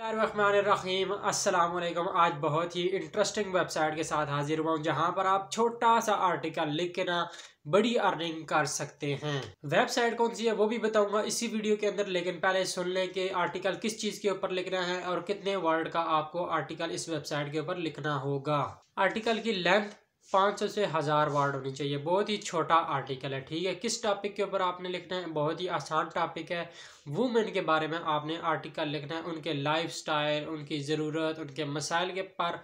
रहीम अस्सलाम वालेकुम आज बहुत ही इंटरेस्टिंग वेबसाइट के साथ हाजिर हुआ हूँ जहाँ पर आप छोटा सा आर्टिकल लिख के ना बड़ी अर्निंग कर सकते हैं वेबसाइट कौन सी है वो भी बताऊंगा इसी वीडियो के अंदर लेकिन पहले सुन लें कि आर्टिकल किस चीज़ के ऊपर लिखना है और कितने वर्ड का आपको आर्टिकल इस वेबसाइट के ऊपर लिखना होगा आर्टिकल की लेंथ पाँच सौ से हज़ार वर्ड होनी चाहिए बहुत ही छोटा आर्टिकल है ठीक है किस टॉपिक के ऊपर आपने लिखना है बहुत ही आसान टॉपिक है वुमेन के बारे में आपने आर्टिकल लिखना है उनके लाइफ स्टाइल उनकी ज़रूरत उनके मसाइल के पर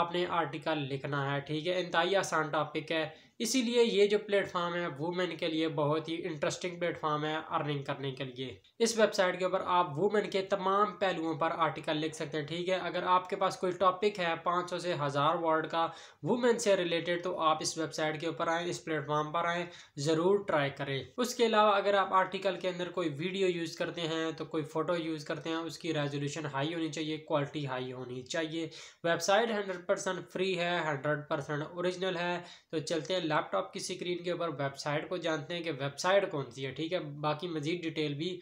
आपने आर्टिकल लिखना है ठीक है इंतई आसान टॉपिक है इसीलिए ये जो प्लेटफॉर्म है वुमेन के लिए बहुत ही इंटरेस्टिंग प्लेटफॉर्म है अर्निंग करने के लिए इस वेबसाइट के ऊपर आप वुमेन के तमाम पहलुओं पर आर्टिकल लिख सकते हैं ठीक है अगर आपके पास कोई टॉपिक है 500 से हज़ार वर्ड का वुमेन से रिलेटेड तो आप इस वेबसाइट के ऊपर आएँ इस प्लेटफॉर्म पर आएँ ज़रूर ट्राई करें उसके अलावा अगर आप आर्टिकल के अंदर कोई वीडियो यूज़ करते हैं तो कोई फ़ोटो यूज़ करते हैं उसकी रेजोल्यूशन हाई होनी चाहिए क्वालिटी हाई होनी चाहिए वेबसाइट हंड्रेड फ्री है हंड्रेड ओरिजिनल है तो चलते लैपटॉप की स्क्रीन के ऊपर वेबसाइट को जानते हैं कि वेबसाइट कौन सी है ठीक है बाकी मजीद डिटेल भी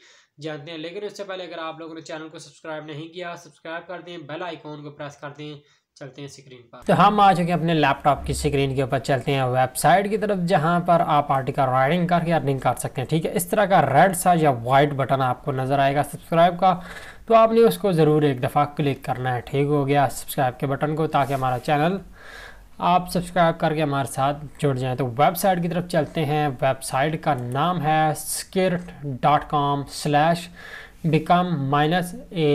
जानते हैं लेकिन उससे पहले अगर आप लोगों ने चैनल को सब्सक्राइब नहीं किया सब्सक्राइब कर दें बेल आइकॉन को प्रेस कर दें चलते हैं स्क्रीन पर तो हम आ चुके अपने लैपटॉप की स्क्रीन के ऊपर चलते हैं वेबसाइट की तरफ जहां पर आप आर्टिकल राइटिंग करके अर्निंग कर सकते हैं ठीक है इस तरह का रेड सा या वाइट बटन आपको नज़र आएगा सब्सक्राइब का तो आपने उसको ज़रूर एक दफ़ा क्लिक करना है ठीक हो गया सब्सक्राइब के बटन को ताकि हमारा चैनल आप सब्सक्राइब करके हमारे साथ जुड़ जाएं तो वेबसाइट की तरफ चलते हैं वेबसाइट का नाम है skirt dot com slash become minus a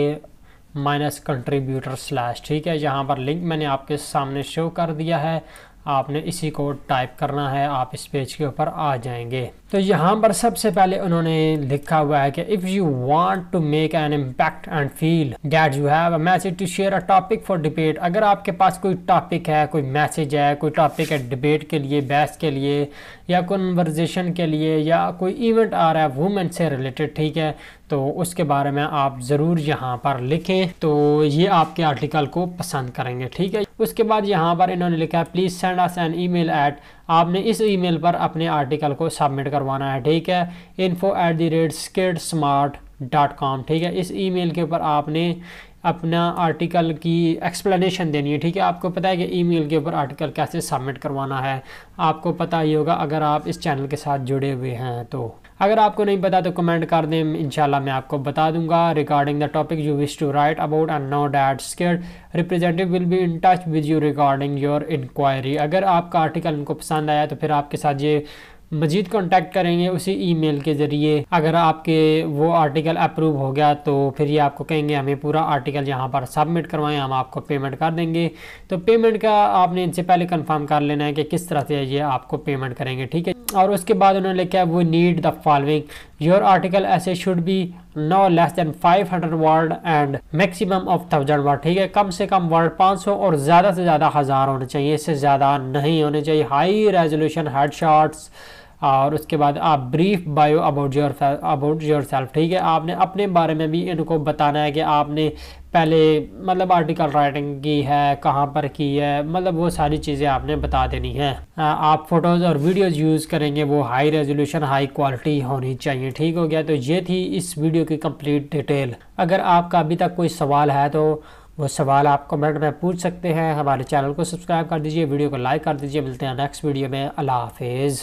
minus contributor slash ठीक है यहाँ पर लिंक मैंने आपके सामने शो कर दिया है आपने इसी को टाइप करना है आप इस पेज के ऊपर आ जाएंगे तो यहाँ पर सबसे पहले उन्होंने लिखा हुआ है कि if you want to make an impact and feel that you have a message to share a topic for debate अगर आपके पास कोई टॉपिक है कोई मैसेज है कोई टॉपिक है डिबेट के लिए बहस के लिए या कन्वर्जेशन के लिए या कोई इवेंट आ रहा है वुमेन से रिलेटेड ठीक है तो उसके बारे में आप ज़रूर यहाँ पर लिखें तो ये आपके आर्टिकल को पसंद करेंगे ठीक है उसके बाद यहाँ पर इन्होंने लिखा है please send us an email at आपने इस ईमेल पर अपने आर्टिकल को सबमिट करवाना है ठीक है info at the rate skate smart dot com ठीक है इस ईमेल के ऊपर आपने अपना आर्टिकल की एक्सप्लेनेशन देनी है ठीक है आपको पता है कि ईमेल के ऊपर आर्टिकल कैसे सबमिट करवाना है आपको पता ही होगा अगर आप इस चैनल के साथ जुड़े हुए हैं तो अगर आपको नहीं पता तो कमेंट कर दें इंशाल्लाह मैं आपको बता दूंगा regarding the topic you wish to write about and know that scare representative will be in touch with you regarding your inquiry अगर आपका आर्टिकल उनको पसंद आया तो फिर आपके साथ ये मजीद कॉन्टैक्ट करेंगे उसी ईमेल के ज़रिए अगर आपके वो आर्टिकल अप्रूव हो गया तो फिर ये आपको कहेंगे हमें पूरा आर्टिकल यहाँ पर सबमिट करवाएं हम आपको पेमेंट कर देंगे तो पेमेंट का आपने इनसे पहले कंफर्म कर लेना है कि किस तरह से ये आपको पेमेंट करेंगे ठीक है और उसके बाद उन्होंने लिखा है वो need the following your article ऐसे should be no less than 500 word and maximum of thousand word ठीक है कम से कम वर्ड 500 और ज़्यादा से ज़्यादा हज़ार होने चाहिए इससे ज़्यादा नहीं होने चाहिए हाई रेजोल्यूशन हेड शॉट्स और उसके बाद आप brief bio about your about yourself ठीक है आपने अपने बारे में भी इनको बताना है कि आपने पहले मतलब आर्टिकल राइटिंग की है कहाँ पर की है मतलब वो सारी चीज़ें आपने बता देनी है आप फोटोज़ और वीडियोज़ यूज़ करेंगे वो हाई रेजोल्यूशन हाई क्वालिटी होनी चाहिए ठीक हो गया तो ये थी इस वीडियो की कंप्लीट डिटेल अगर आपका अभी तक कोई सवाल है तो वो सवाल आप कमेंट में पूछ सकते हैं हमारे चैनल को सब्सक्राइब कर दीजिए वीडियो को लाइक कर दीजिए मिलते हैं नेक्स्ट वीडियो में अल्लाह हाफिज़